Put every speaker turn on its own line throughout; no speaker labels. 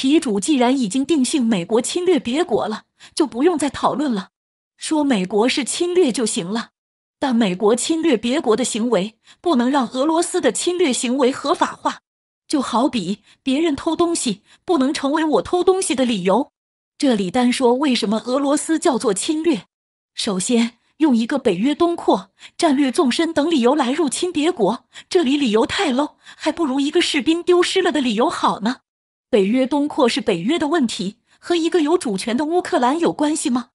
题主既然已经定性美国侵略别国了，就不用再讨论了，说美国是侵略就行了。但美国侵略别国的行为不能让俄罗斯的侵略行为合法化，就好比别人偷东西不能成为我偷东西的理由。这里单说为什么俄罗斯叫做侵略，首先用一个北约东扩、战略纵深等理由来入侵别国，这里理由太 low，还不如一个士兵丢失了的理由好呢。北约东扩是北约的问题，和一个有主权的乌克兰有关系吗？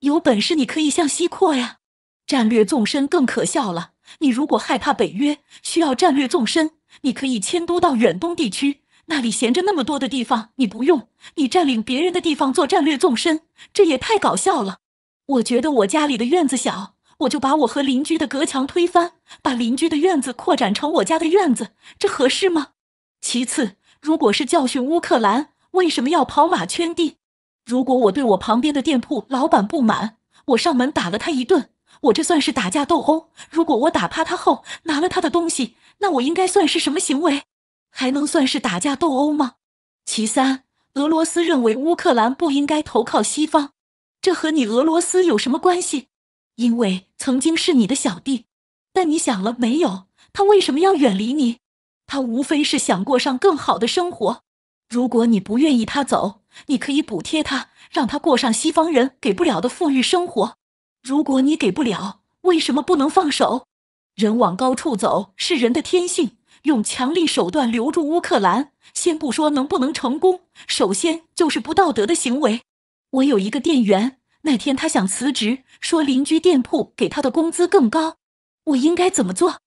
有本事你可以向西扩呀！战略纵深更可笑了。你如果害怕北约，需要战略纵深，你可以迁都到远东地区，那里闲着那么多的地方，你不用，你占领别人的地方做战略纵深，这也太搞笑了。我觉得我家里的院子小，我就把我和邻居的隔墙推翻，把邻居的院子扩展成我家的院子，这合适吗？其次。如果是教训乌克兰，为什么要跑马圈地？如果我对我旁边的店铺老板不满，我上门打了他一顿，我这算是打架斗殴？如果我打趴他后拿了他的东西，那我应该算是什么行为？还能算是打架斗殴吗？其三，俄罗斯认为乌克兰不应该投靠西方，这和你俄罗斯有什么关系？因为曾经是你的小弟，但你想了没有，他为什么要远离你？他无非是想过上更好的生活。如果你不愿意他走，你可以补贴他，让他过上西方人给不了的富裕生活。如果你给不了，为什么不能放手？人往高处走是人的天性。用强力手段留住乌克兰，先不说能不能成功，首先就是不道德的行为。我有一个店员，那天他想辞职，说邻居店铺给他的工资更高。我应该怎么做？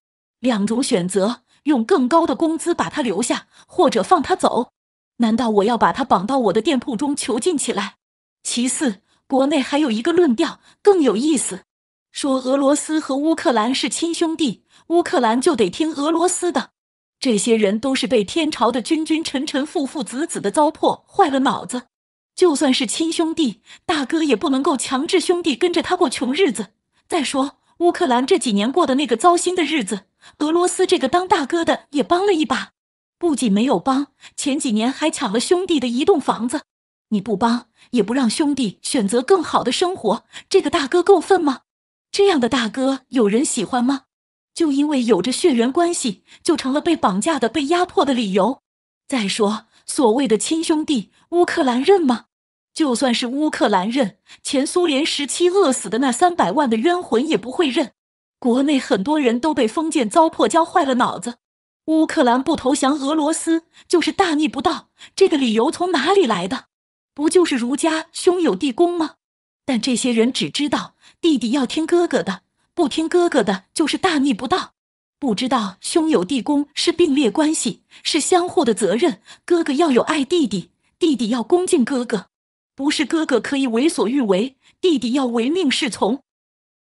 两种选择。用更高的工资把他留下，或者放他走？难道我要把他绑到我的店铺中囚禁起来？其次，国内还有一个论调更有意思，说俄罗斯和乌克兰是亲兄弟，乌克兰就得听俄罗斯的。这些人都是被天朝的君君臣臣父父子子的糟粕坏了脑子。就算是亲兄弟，大哥也不能够强制兄弟跟着他过穷日子。再说，乌克兰这几年过的那个糟心的日子。俄罗斯这个当大哥的也帮了一把，不仅没有帮，前几年还抢了兄弟的一栋房子。你不帮，也不让兄弟选择更好的生活，这个大哥过分吗？这样的大哥有人喜欢吗？就因为有着血缘关系，就成了被绑架的、被压迫的理由。再说，所谓的亲兄弟，乌克兰认吗？就算是乌克兰认，前苏联时期饿死的那三百万的冤魂也不会认。国内很多人都被封建糟粕教坏了脑子。乌克兰不投降俄罗斯就是大逆不道，这个理由从哪里来的？不就是儒家兄友弟恭吗？但这些人只知道弟弟要听哥哥的，不听哥哥的就是大逆不道，不知道兄友弟恭是并列关系，是相互的责任。哥哥要有爱弟弟，弟弟要恭敬哥哥，不是哥哥可以为所欲为，弟弟要唯命是从。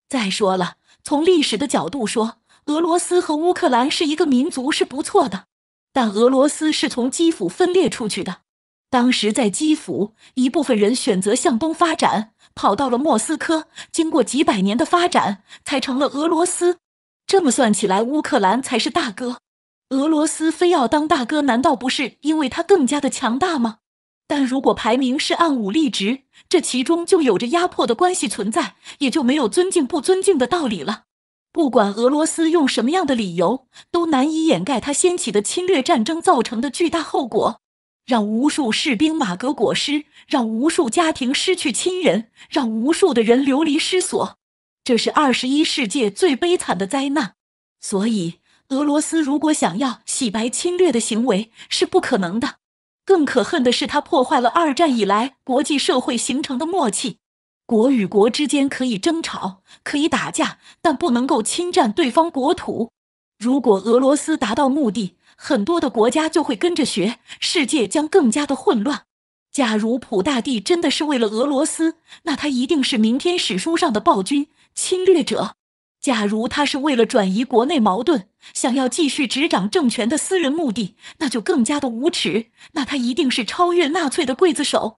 再说了。从历史的角度说，俄罗斯和乌克兰是一个民族是不错的，但俄罗斯是从基辅分裂出去的。当时在基辅，一部分人选择向东发展，跑到了莫斯科，经过几百年的发展，才成了俄罗斯。这么算起来，乌克兰才是大哥。俄罗斯非要当大哥，难道不是因为他更加的强大吗？但如果排名是按武力值，这其中就有着压迫的关系存在，也就没有尊敬不尊敬的道理了。不管俄罗斯用什么样的理由，都难以掩盖它掀起的侵略战争造成的巨大后果，让无数士兵马革裹尸，让无数家庭失去亲人，让无数的人流离失所。这是二十一世纪最悲惨的灾难。所以，俄罗斯如果想要洗白侵略的行为是不可能的。更可恨的是，他破坏了二战以来国际社会形成的默契：国与国之间可以争吵，可以打架，但不能够侵占对方国土。如果俄罗斯达到目的，很多的国家就会跟着学，世界将更加的混乱。假如普大帝真的是为了俄罗斯，那他一定是明天史书上的暴君、侵略者。假如他是为了转移国内矛盾，想要继续执掌政权的私人目的，那就更加的无耻。那他一定是超越纳粹的刽子手。